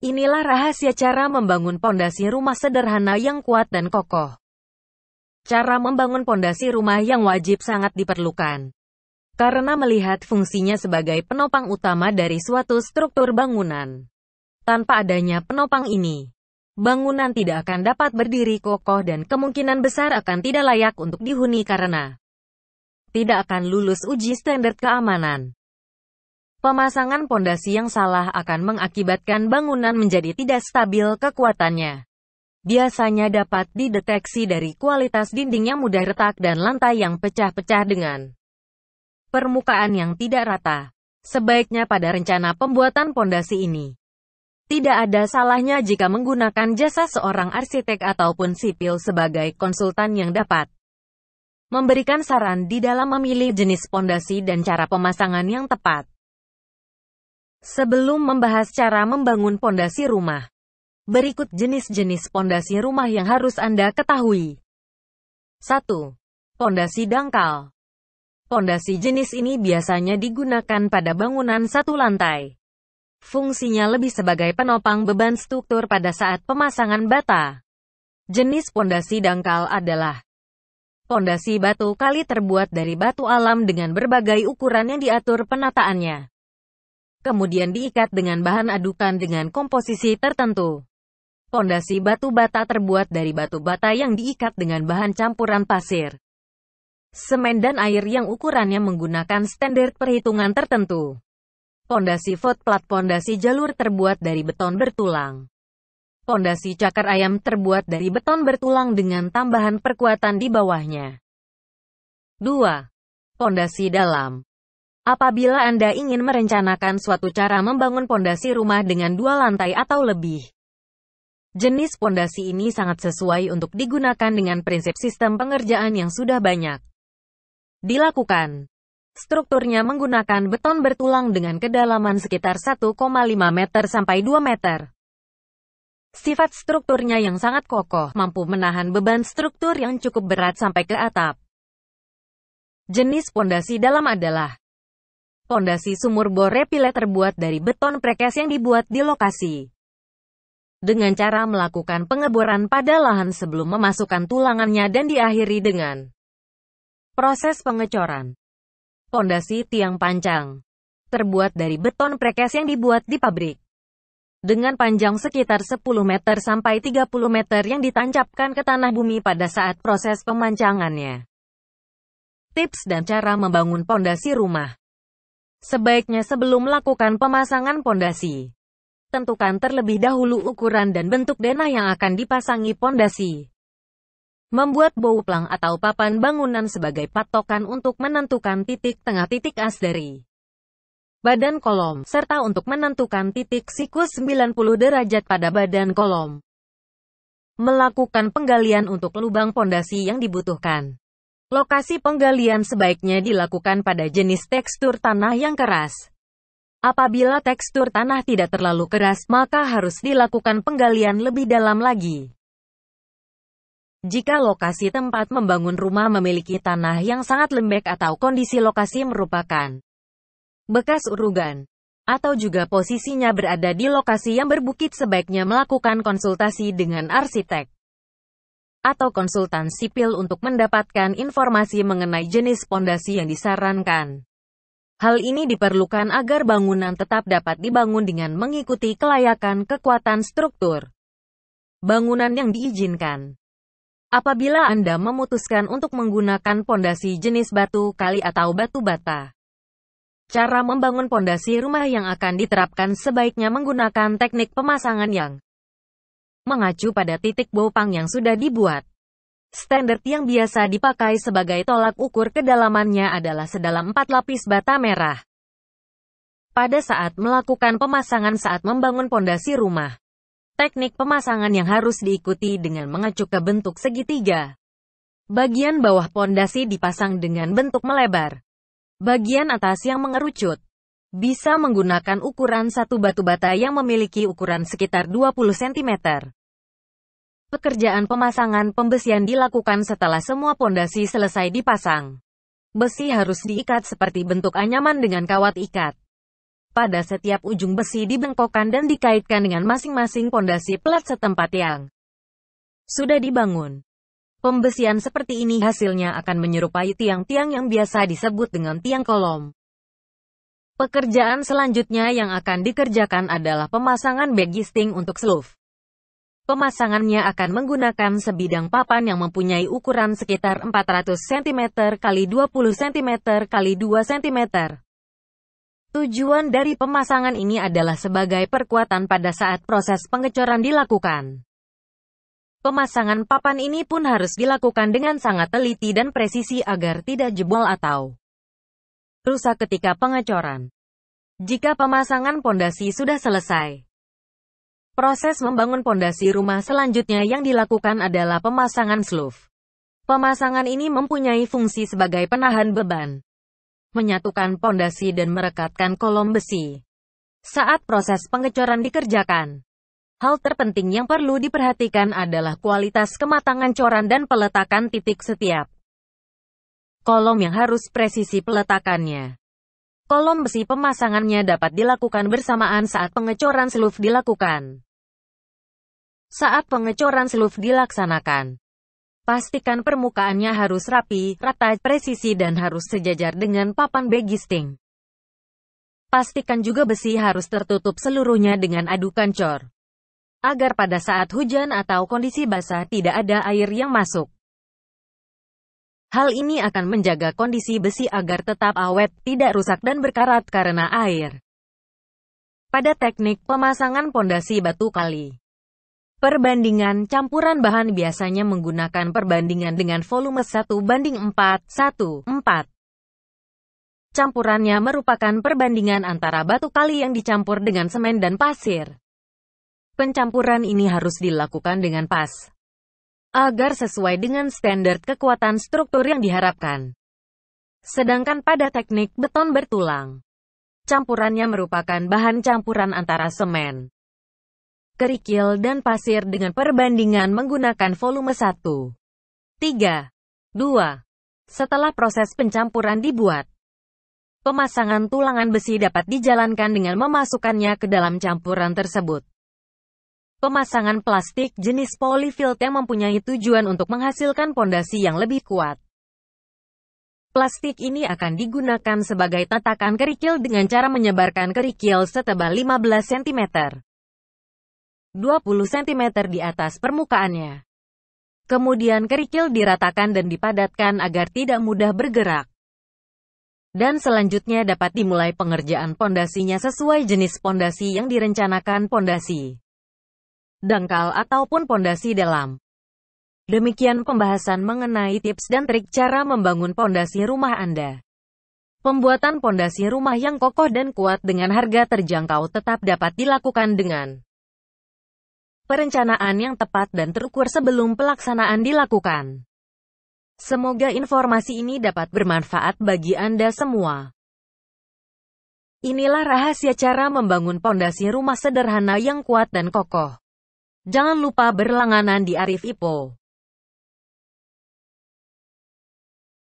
Inilah rahasia cara membangun pondasi rumah sederhana yang kuat dan kokoh. Cara membangun pondasi rumah yang wajib sangat diperlukan. Karena melihat fungsinya sebagai penopang utama dari suatu struktur bangunan. Tanpa adanya penopang ini, bangunan tidak akan dapat berdiri kokoh dan kemungkinan besar akan tidak layak untuk dihuni karena tidak akan lulus uji standar keamanan. Pemasangan pondasi yang salah akan mengakibatkan bangunan menjadi tidak stabil kekuatannya. Biasanya dapat dideteksi dari kualitas dinding yang mudah retak dan lantai yang pecah-pecah dengan permukaan yang tidak rata. Sebaiknya pada rencana pembuatan pondasi ini, tidak ada salahnya jika menggunakan jasa seorang arsitek ataupun sipil sebagai konsultan yang dapat memberikan saran di dalam memilih jenis pondasi dan cara pemasangan yang tepat. Sebelum membahas cara membangun pondasi rumah, berikut jenis-jenis pondasi rumah yang harus Anda ketahui. 1. Pondasi dangkal. Pondasi jenis ini biasanya digunakan pada bangunan satu lantai. Fungsinya lebih sebagai penopang beban struktur pada saat pemasangan bata. Jenis pondasi dangkal adalah Pondasi batu kali terbuat dari batu alam dengan berbagai ukuran yang diatur penataannya kemudian diikat dengan bahan adukan dengan komposisi tertentu. Pondasi batu bata terbuat dari batu bata yang diikat dengan bahan campuran pasir, semen dan air yang ukurannya menggunakan standar perhitungan tertentu. Pondasi plat, pondasi jalur terbuat dari beton bertulang. Pondasi cakar ayam terbuat dari beton bertulang dengan tambahan perkuatan di bawahnya. 2. Pondasi dalam Apabila Anda ingin merencanakan suatu cara membangun pondasi rumah dengan dua lantai atau lebih, jenis pondasi ini sangat sesuai untuk digunakan dengan prinsip sistem pengerjaan yang sudah banyak dilakukan. Strukturnya menggunakan beton bertulang dengan kedalaman sekitar 1,5 meter sampai 2 meter. Sifat strukturnya yang sangat kokoh mampu menahan beban struktur yang cukup berat sampai ke atap. Jenis pondasi dalam adalah Pondasi sumur bor repile terbuat dari beton prekes yang dibuat di lokasi. Dengan cara melakukan pengeboran pada lahan sebelum memasukkan tulangannya dan diakhiri dengan proses pengecoran. Pondasi tiang pancang terbuat dari beton prekes yang dibuat di pabrik. Dengan panjang sekitar 10 meter sampai 30 meter yang ditancapkan ke tanah bumi pada saat proses pemancangannya. Tips dan cara membangun pondasi rumah Sebaiknya sebelum melakukan pemasangan pondasi, tentukan terlebih dahulu ukuran dan bentuk denah yang akan dipasangi pondasi. Membuat plang atau papan bangunan sebagai patokan untuk menentukan titik tengah titik as dari badan kolom, serta untuk menentukan titik sikus 90 derajat pada badan kolom. Melakukan penggalian untuk lubang pondasi yang dibutuhkan. Lokasi penggalian sebaiknya dilakukan pada jenis tekstur tanah yang keras. Apabila tekstur tanah tidak terlalu keras, maka harus dilakukan penggalian lebih dalam lagi. Jika lokasi tempat membangun rumah memiliki tanah yang sangat lembek atau kondisi lokasi merupakan bekas urugan, atau juga posisinya berada di lokasi yang berbukit sebaiknya melakukan konsultasi dengan arsitek atau konsultan sipil untuk mendapatkan informasi mengenai jenis pondasi yang disarankan. Hal ini diperlukan agar bangunan tetap dapat dibangun dengan mengikuti kelayakan kekuatan struktur bangunan yang diizinkan. Apabila Anda memutuskan untuk menggunakan pondasi jenis batu kali atau batu bata, cara membangun pondasi rumah yang akan diterapkan sebaiknya menggunakan teknik pemasangan yang mengacu pada titik bopang yang sudah dibuat. Standar yang biasa dipakai sebagai tolak ukur kedalamannya adalah sedalam 4 lapis bata merah. Pada saat melakukan pemasangan saat membangun pondasi rumah, teknik pemasangan yang harus diikuti dengan mengacu ke bentuk segitiga. Bagian bawah pondasi dipasang dengan bentuk melebar. Bagian atas yang mengerucut bisa menggunakan ukuran satu batu bata yang memiliki ukuran sekitar 20 cm. Pekerjaan pemasangan pembesian dilakukan setelah semua pondasi selesai dipasang. Besi harus diikat seperti bentuk anyaman dengan kawat ikat. Pada setiap ujung besi dibengkokkan dan dikaitkan dengan masing-masing pondasi pelat setempat yang sudah dibangun. Pembesian seperti ini hasilnya akan menyerupai tiang-tiang yang biasa disebut dengan tiang kolom. Pekerjaan selanjutnya yang akan dikerjakan adalah pemasangan begisting untuk sloof. Pemasangannya akan menggunakan sebidang papan yang mempunyai ukuran sekitar 400 cm x 20 cm x 2 cm. Tujuan dari pemasangan ini adalah sebagai perkuatan pada saat proses pengecoran dilakukan. Pemasangan papan ini pun harus dilakukan dengan sangat teliti dan presisi agar tidak jebol atau rusak ketika pengecoran. Jika pemasangan pondasi sudah selesai, proses membangun pondasi rumah selanjutnya yang dilakukan adalah pemasangan sluf. Pemasangan ini mempunyai fungsi sebagai penahan beban, menyatukan pondasi dan merekatkan kolom besi. Saat proses pengecoran dikerjakan, hal terpenting yang perlu diperhatikan adalah kualitas kematangan coran dan peletakan titik setiap kolom yang harus presisi peletakannya. Kolom besi pemasangannya dapat dilakukan bersamaan saat pengecoran seluf dilakukan. Saat pengecoran seluf dilaksanakan, pastikan permukaannya harus rapi, rata, presisi dan harus sejajar dengan papan begisting. Pastikan juga besi harus tertutup seluruhnya dengan adukan cor. Agar pada saat hujan atau kondisi basah tidak ada air yang masuk. Hal ini akan menjaga kondisi besi agar tetap awet, tidak rusak dan berkarat karena air. Pada teknik pemasangan pondasi batu kali. Perbandingan campuran bahan biasanya menggunakan perbandingan dengan volume 1 banding 4, 1, 4. Campurannya merupakan perbandingan antara batu kali yang dicampur dengan semen dan pasir. Pencampuran ini harus dilakukan dengan pas, agar sesuai dengan standar kekuatan struktur yang diharapkan. Sedangkan pada teknik beton bertulang, campurannya merupakan bahan campuran antara semen, kerikil dan pasir dengan perbandingan menggunakan volume 1, 3, 2. Setelah proses pencampuran dibuat, pemasangan tulangan besi dapat dijalankan dengan memasukkannya ke dalam campuran tersebut. Pemasangan plastik jenis polyfill yang mempunyai tujuan untuk menghasilkan pondasi yang lebih kuat. Plastik ini akan digunakan sebagai tatakan kerikil dengan cara menyebarkan kerikil setebal 15 cm. 20 cm di atas permukaannya. Kemudian kerikil diratakan dan dipadatkan agar tidak mudah bergerak dan selanjutnya dapat dimulai pengerjaan pondasinya sesuai jenis pondasi yang direncanakan pondasi dangkal ataupun pondasi dalam. Demikian pembahasan mengenai tips dan trik cara membangun pondasi rumah Anda. Pembuatan pondasi rumah yang kokoh dan kuat dengan harga terjangkau tetap dapat dilakukan dengan perencanaan yang tepat dan terukur sebelum pelaksanaan dilakukan. Semoga informasi ini dapat bermanfaat bagi Anda semua. Inilah rahasia cara membangun pondasi rumah sederhana yang kuat dan kokoh. Jangan lupa berlangganan di Arif Ipo.